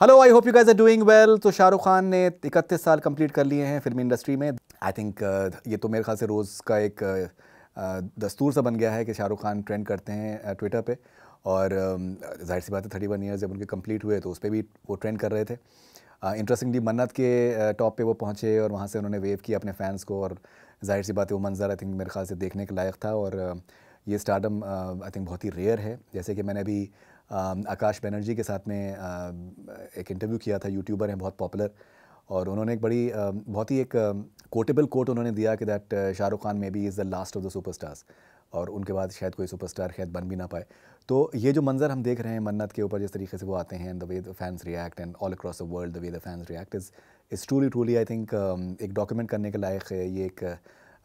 Hello I hope you guys are doing well तो शाहरुख खान ने इकतीस साल कंप्लीट कर लिए हैं फिल्म इंडस्ट्री में आई थिंक uh, ये तो मेरे ख्याल से रोज़ का एक uh, uh दस्तूर सा बन गया है कि शाहरुख खान ट्रेंड करते हैं ट्विटर uh, पे और uh, जाहिर सी बात है थर्टी वन ईयर्स जब उनके कंप्लीट हुए तो उस पर भी वो ट्रेंड कर रहे थे इंटरेस्टिंगली uh, मन्नत के टॉप पे वो पहुँचे और वहाँ से उन्होंने वेव किया अपने फ़ैन्स को और जाहिर सी बात है वो मंजर आई थिंक मेरे ख्याल से देखने के लायक था और ये स्टार्डम आई थिंक बहुत ही रेयर है जैसे कि मैंने अभी Um, आकाश बैनर्जी के साथ में um, एक इंटरव्यू किया था यूट्यूबर हैं बहुत पॉपुलर और उन्होंने एक बड़ी um, बहुत ही एक कोटेबल कोट उन्होंने दिया कि that uh, Shahrukh Khan may be is the last of the superstars और उनके बाद शायद कोई सुपरस्टार शायद बन भी ना पाए तो ये जो मंज़र हम देख रहे हैं मन्नत के ऊपर जिस तरीके से वो आते हैं the way the fans react and all across the world the way the fans react is is truly truly I think एक डॉक्यूमेंट करने के लायक है ये एक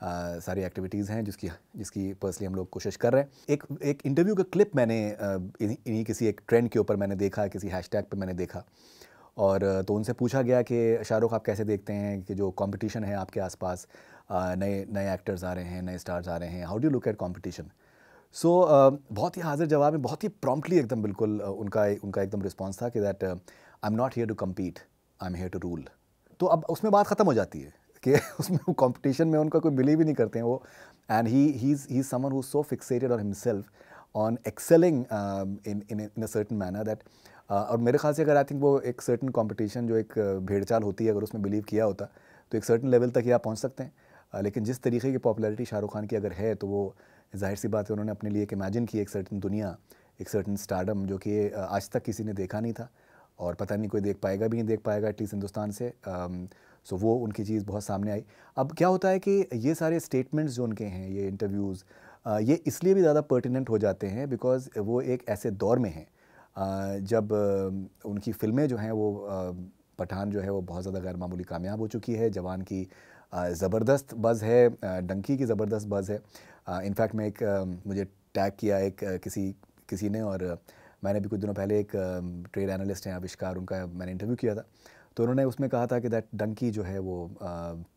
सारी एक्टिविटीज़ हैं जिसकी जिसकी पर्सनली हम लोग कोशिश कर रहे हैं एक एक इंटरव्यू का क्लिप मैंने इन्हीं किसी एक ट्रेंड के ऊपर मैंने देखा किसी हैश टैग मैंने देखा और तो उनसे पूछा गया कि शाहरुख आप कैसे देखते हैं कि जो कंपटीशन है आपके आसपास नए नए एक्टर्स आ रहे हैं नए स्टार्स आ रहे हैं how do look at competition so बहुत ही हाजिर जवाब में बहुत ही प्रॉम्प्टली एकदम बिल्कुल उनका उनका एकदम रिस्पॉन्स था कि that I am not here to compete I am here to rule तो अब उसमें बात ख़त्म हो जाती है कि उसमें वो कॉम्पिटिशन में उनका कोई बिलीव ही नहीं करते हैं वो and he he he someone who so fixated on himself on excelling in in a certain manner that और मेरे ख्याल से अगर आई थिंक वो एक सर्टन कॉम्पिटिशन जो एक uh, भेड़चाल होती है अगर उसमें बिलीव किया होता तो एक सर्टन लेवल तक ही आप पहुँच सकते हैं uh, लेकिन जिस तरीके की पॉपुलैरिटी शाहरुख खान की अगर है तो वो जाहिर सी बात है उन्होंने अपने लिए एक इमेजिन की एक सर्टन दुनिया एक सर्टन स्टार्डम जो कि uh, आज तक किसी ने देखा नहीं था और पता नहीं कोई देख पाएगा भी नहीं देख पाएगा एटलीस्ट हिंदुस्तान से um, सो वो उनकी चीज़ बहुत सामने आई अब क्या होता है कि ये सारे स्टेटमेंट्स जो उनके हैं ये इंटरव्यूज़ ये इसलिए भी ज़्यादा पर्टिनेंट हो जाते हैं बिकॉज वो एक ऐसे दौर में हैं जब उनकी फ़िल्में जो हैं वो पठान जो है वो बहुत ज़्यादा मामूली कामयाब हो चुकी है जवान की ज़बरदस्त बज़ है डंकी की ज़बरदस्त बज़ है इनफैक्ट मैं एक मुझे टैग किया एक किसी किसी ने और मैंने भी कुछ दिनों पहले एक ट्रेड एनालिस्ट हैं आविष्कार उनका मैंने इंटरव्यू किया था तो उन्होंने उसमें कहा था कि दैट डंकी जो है वो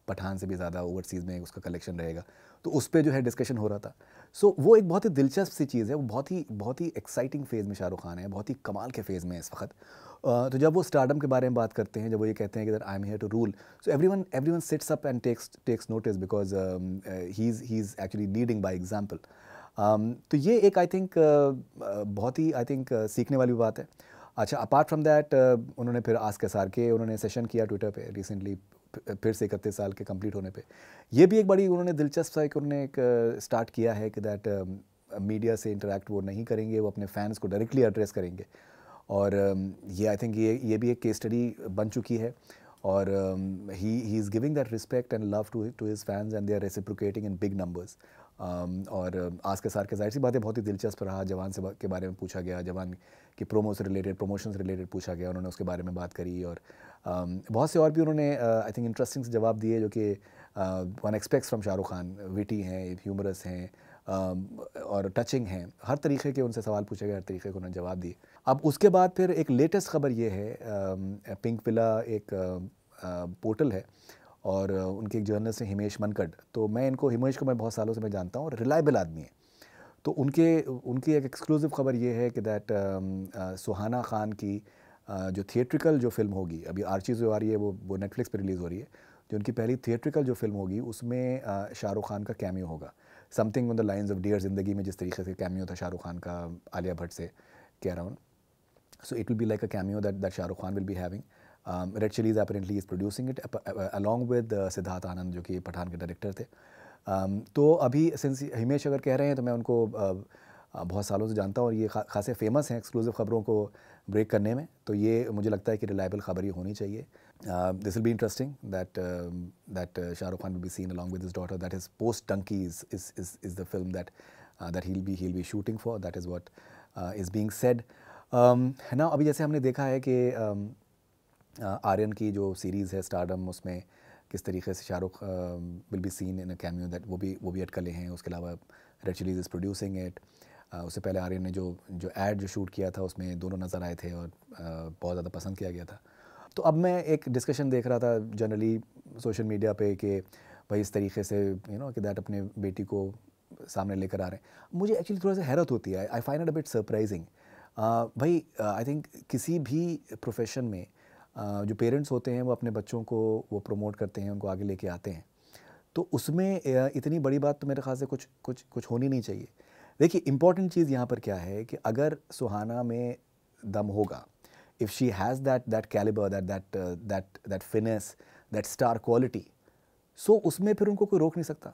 पठान से भी ज़्यादा ओवरसीज़ में उसका कलेक्शन रहेगा तो उस पर जो है डिस्कशन हो रहा था सो so, वो एक बहुत ही दिलचस्प सी चीज़ है वो बहुत ही बहुत ही एक्साइटिंग फेज़ में शाहरुख खान है बहुत ही कमाल के फेज़ में इस वक्त तो जब वो स्टार्डम के बारे में बात करते हैं जब वो ये कहते हैं कि that I am here to rule so every one every one sits up and takes takes notice because he is he is actually leading by example तो ये एक आई थिंक बहुत ही आई थिंक सीखने वाली बात है अच्छा अपार्ट फ्रॉम दैट उन्होंने फिर आस के आर के उन्होंने सेशन किया ट्विटर पे रिसेंटली फिर से इकतीस साल के कंप्लीट होने पे ये भी एक बड़ी उन्होंने दिलचस्प सा एक उन्होंने एक स्टार्ट uh, किया है कि दैट मीडिया um, से इंटरेक्ट वो नहीं करेंगे वो अपने फैंस को डायरेक्टली एड्रेस करेंगे और um, ये आई थिंक ये ये भी एक केस स्टडी बन चुकी है और he he is giving that respect and love to to his fans and they are reciprocating in big numbers Um, और um, आज के सार के जाहिर सी बातें बहुत ही दिलचस्प रहा जवान से के बारे में पूछा गया जवान के प्रोमो से रिलेटेड प्रमोशन से रिलेटेड पूछा गया उन्होंने उसके बारे में बात करी और um, बहुत से और भी उन्होंने आई थिंक इंटरेस्टिंग जवाब दिए जो कि one expects from Shahrukh Khan witty हैं ह्यूमरस हैं और टचिंग हैं हर तरीके के उनसे सवाल पूछे गए हर तरीके के उन्होंने जवाब दिए अब उसके बाद फिर एक लेटेस्ट खबर ये है पिंक पिला एक पोर्टल uh, uh, है और उनके एक जर्नलिस्ट हैं हिमेश मनकट तो मैं इनको हिमेश को मैं बहुत सालों से मैं जानता हूँ और रिलायबल आदमी है तो उनके उनकी एक एक्सक्लूसिव खबर ये है कि दैट सुहाना खान की आ, जो थिएट्रिकल जो फिल्म होगी अभी आर्ची जो आ रही है वो वो नेटफ्लिक्स पर रिलीज़ हो रही है जो उनकी पहली थिएट्रिकल जो फिल्म होगी उसमें शाहरुख खान का कैमियो होगा something on the lines of dear Zindagi में जिस तरीके से कैमियो था शाहरुख खान का आलिया भट्ट से के around so it will be like a cameo that that Shahrukh Khan will be having um, Red apparently apparently is producing it along with uh, Siddharth Anand जो कि पठान के डायरेक्टर थे um, तो अभी सिंस हिमेश अगर कह रहे हैं तो मैं उनको uh, uh, बहुत सालों से जानता हूँ और ये खा, खासे फेमस हैं एक्सक्लूसिव ख़बरों को ब्रेक करने में तो ये मुझे लगता है कि रिलायबल खबर ही होनी चाहिए this will be interesting that that Shahrukh Khan will be seen along with his daughter that is post Dunki is is is the film that that he'll be he'll be shooting for that is what is being said है ना अभी जैसे हमने देखा है कि um, Aryan uh, की जो सीरीज़ है स्टारडम उसमें किस तरीके से Shahrukh will be seen in a cameo that वो भी वो भी अटकलें हैं उसके अलावा Red Chillies is producing it उससे पहले आर्यन ने जो जो एड जो शूट किया था उसमें दोनों नज़र आए थे और uh, बहुत ज़्यादा पसंद किया गया था तो अब मैं एक डिस्कशन देख रहा था जनरली सोशल मीडिया पे कि भाई इस तरीके से यू नो कि दैट अपने बेटी को सामने लेकर आ रहे हैं मुझे एक्चुअली थोड़ा सा हैरत होती है I find it a bit surprising भाई आई uh, थिंक किसी भी प्रोफेशन में जो पेरेंट्स होते हैं वो अपने बच्चों को वो प्रमोट करते हैं उनको आगे लेके आते हैं तो उसमें इतनी बड़ी बात तो मेरे ख्याल से कुछ कुछ कुछ होनी नहीं चाहिए देखिए इम्पॉर्टेंट चीज़ यहाँ पर क्या है कि अगर सुहाना में दम होगा if she has that that calibre that that that that finesse that star quality so उसमें फिर उनको कोई रोक नहीं सकता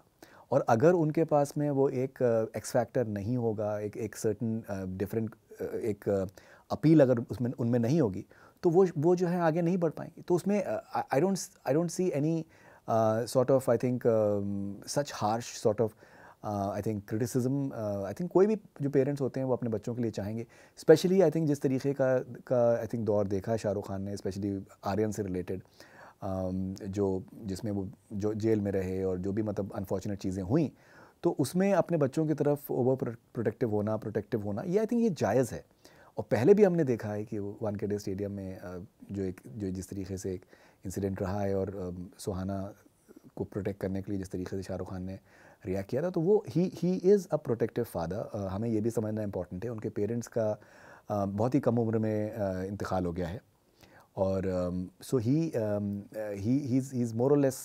और अगर उनके पास में वो एक एक्सफैक्टर uh, नहीं होगा एक एक सर्टन डिफरेंट एक अपील अगर उसमें उनमें नहीं होगी तो वो वो जो है आगे नहीं बढ़ पाएंगे तो उसमें I don't I don't see any sort of I think such harsh sort of I think criticism I think कोई भी जो पेरेंट्स होते हैं वो अपने बच्चों के लिए चाहेंगे स्पेशली आई थिंक जिस तरीके का का आई थिंक दौर देखा है शाहरुख खान ने स्पेशली आर्यन से रिलेटेड जो जिसमें वो जो जेल में रहे और जो भी मतलब अनफॉर्चुनेट चीज़ें हुई तो उसमें अपने बच्चों की तरफ ओवर प्रोटेक्टिव होना प्रोटेक्टिव होना ये आई थिंक ये जायज़ है और पहले भी हमने देखा है कि वन के स्टेडियम में जो एक जो जिस तरीके से एक इंसिडेंट रहा है और सुहाना को प्रोटेक्ट करने के लिए जिस तरीके से शाहरुख खान ने रिएक्ट किया था तो वो he he is a protective father हमें ये भी समझना इम्पोर्टेंट है उनके पेरेंट्स का बहुत ही कम उम्र में इंतकाल हो गया है और so he he is more less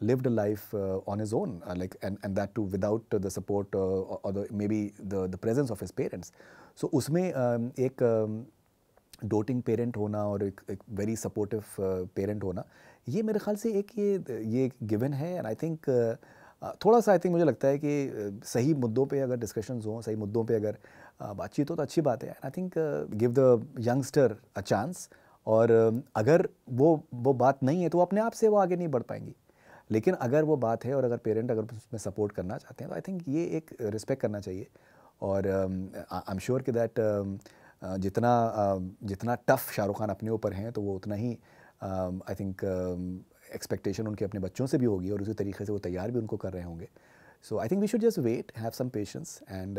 lived a life uh, on his own, uh, like and, and that too without uh, the support uh, or the, maybe the, the presence of his parents. So usme उसमें doting parent hona or a very supportive uh, parent hona, ye mere khayal se ek ye ye given hai and I think. Uh, थोड़ा सा I think मुझे लगता है कि सही मुद्दों पे अगर डिस्कशन हों सही मुद्दों पे अगर बातचीत हो तो अच्छी बात है I think give the youngster a chance और अगर वो वो बात नहीं है तो अपने आप से वो आगे नहीं बढ़ पाएंगी लेकिन अगर वो बात है और अगर पेरेंट अगर उसमें सपोर्ट करना चाहते हैं तो आई थिंक ये एक रिस्पेक्ट करना चाहिए और आई एम श्योर कि दैट um, uh, जितना uh, जितना टफ़ शाहरुख खान अपने ऊपर हैं तो वो उतना ही आई थिंक एक्सपेक्टेशन उनके अपने बच्चों से भी होगी और उसी तरीके से वो तैयार भी उनको कर रहे होंगे so I think we should just wait have some patience and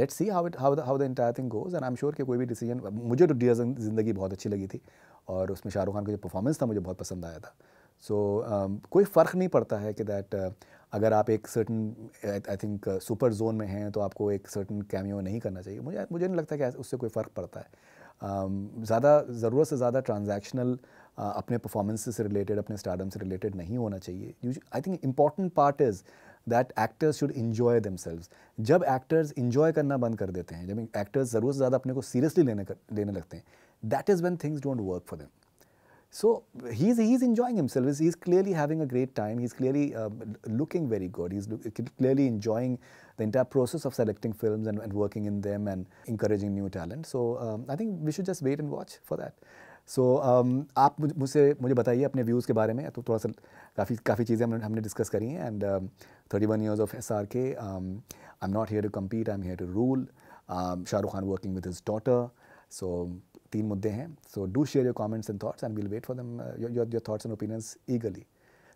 let's see how how how the entire thing goes and I am sure कि कोई भी डिसीजन मुझे तो डियर जिंदगी बहुत अच्छी लगी थी और उसमें शाहरुख खान का जो परफॉर्मेंस था मुझे बहुत पसंद आया था सो so, um, कोई फ़र्क नहीं पड़ता है कि दैट uh, अगर आप एक certain I think super zone में हैं तो आपको एक सर्टन कैमियो नहीं करना चाहिए मुझे मुझे नहीं लगता कि उससे कोई फ़र्क पड़ता है um, ज़्यादा ज़रूरत से ज़्यादा ट्रांजैक्शनल uh, अपने परफॉर्मेंस से रिलेटेड अपने स्टारडम से रिलेटेड नहीं होना चाहिए I think important part is that actors should enjoy themselves जब एक्टर्स इन्जॉय करना बंद कर देते हैं जब एक्टर्स ज़रूरत से ज़्यादा अपने को सीरियसली लेने लेने लगते हैं that is one things don't work for them So he's, he's enjoying himself. He's clearly having a great time. He's clearly um, looking very good. He's clearly enjoying the entire process of selecting films and, and working in them and encouraging new talent. So um, I think we should just wait and watch for that. so, um, आप मुझसे मुझे बताइए अपने views के बारे में तो थोड़ा सा काफ़ी काफ़ी चीज़ें हमने हमने डिस्कस करी हैं and thirty one years of S R K I am not here to compete I am here to rule Shahrukh Khan तीन मुद्दे हैं so do share your comments and thoughts and will wait for them your your thoughts and opinions eagerly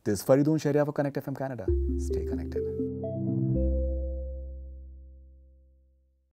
this Faridoon Shahryar for Connect F M Canada stay connected